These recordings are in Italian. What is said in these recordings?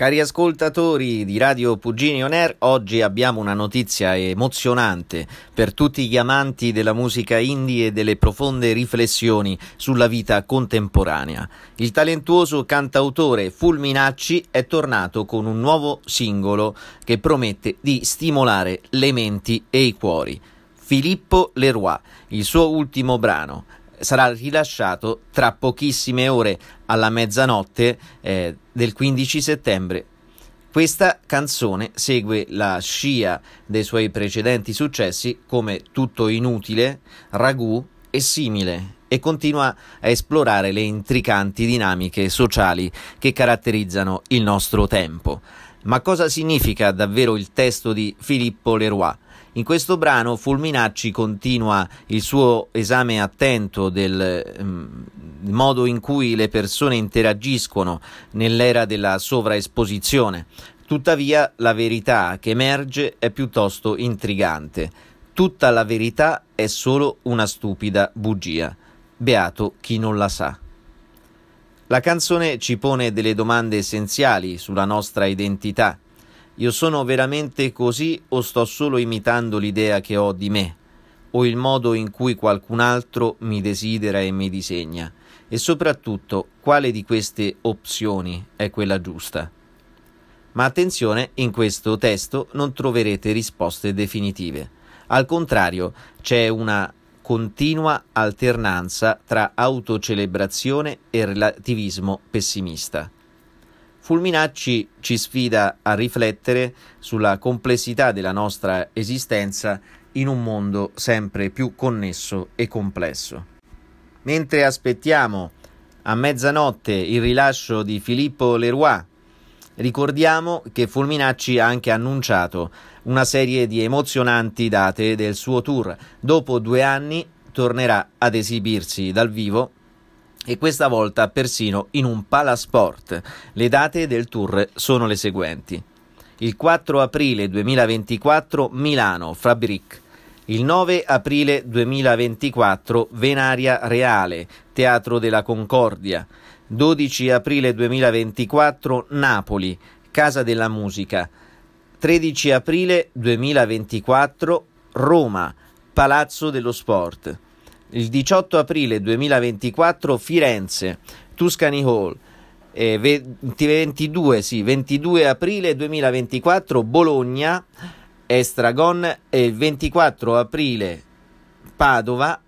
Cari ascoltatori di Radio Pugini On Air, oggi abbiamo una notizia emozionante per tutti gli amanti della musica indie e delle profonde riflessioni sulla vita contemporanea. Il talentuoso cantautore Fulminacci è tornato con un nuovo singolo che promette di stimolare le menti e i cuori. Filippo Leroy, il suo ultimo brano, sarà rilasciato tra pochissime ore alla mezzanotte eh, del 15 settembre. Questa canzone segue la scia dei suoi precedenti successi come Tutto Inutile, Ragù e simile e continua a esplorare le intricanti dinamiche sociali che caratterizzano il nostro tempo. Ma cosa significa davvero il testo di Filippo Leroy? In questo brano Fulminacci continua il suo esame attento del um, modo in cui le persone interagiscono nell'era della sovraesposizione. Tuttavia la verità che emerge è piuttosto intrigante. Tutta la verità è solo una stupida bugia. Beato chi non la sa. La canzone ci pone delle domande essenziali sulla nostra identità io sono veramente così o sto solo imitando l'idea che ho di me o il modo in cui qualcun altro mi desidera e mi disegna? E soprattutto, quale di queste opzioni è quella giusta? Ma attenzione, in questo testo non troverete risposte definitive. Al contrario, c'è una continua alternanza tra autocelebrazione e relativismo pessimista. Fulminacci ci sfida a riflettere sulla complessità della nostra esistenza in un mondo sempre più connesso e complesso. Mentre aspettiamo a mezzanotte il rilascio di Filippo Leroy, ricordiamo che Fulminacci ha anche annunciato una serie di emozionanti date del suo tour. Dopo due anni tornerà ad esibirsi dal vivo e questa volta persino in un palasport. Le date del tour sono le seguenti. Il 4 aprile 2024 Milano, Fabric. Il 9 aprile 2024 Venaria Reale, Teatro della Concordia. 12 aprile 2024 Napoli, Casa della Musica. 13 aprile 2024 Roma, Palazzo dello Sport il 18 aprile 2024 Firenze, Tuscany Hall. Eh, 20, 22, sì, 22 aprile 2024 Bologna, Estragon e il 24 aprile Padova,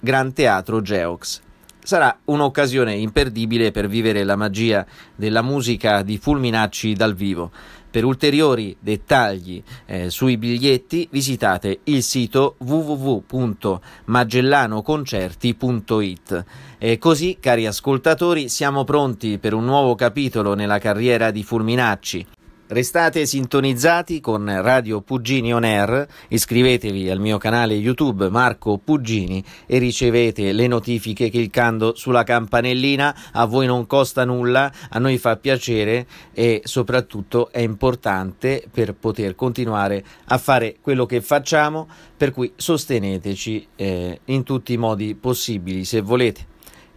Gran Teatro Geox sarà un'occasione imperdibile per vivere la magia della musica di Fulminacci dal vivo. Per ulteriori dettagli eh, sui biglietti visitate il sito www.magellanoconcerti.it. E così, cari ascoltatori, siamo pronti per un nuovo capitolo nella carriera di Fulminacci. Restate sintonizzati con Radio Puggini On Air, iscrivetevi al mio canale YouTube Marco Puggini e ricevete le notifiche cliccando sulla campanellina, a voi non costa nulla, a noi fa piacere e soprattutto è importante per poter continuare a fare quello che facciamo, per cui sosteneteci eh, in tutti i modi possibili se volete.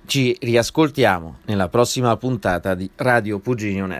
Ci riascoltiamo nella prossima puntata di Radio Puggini On Air.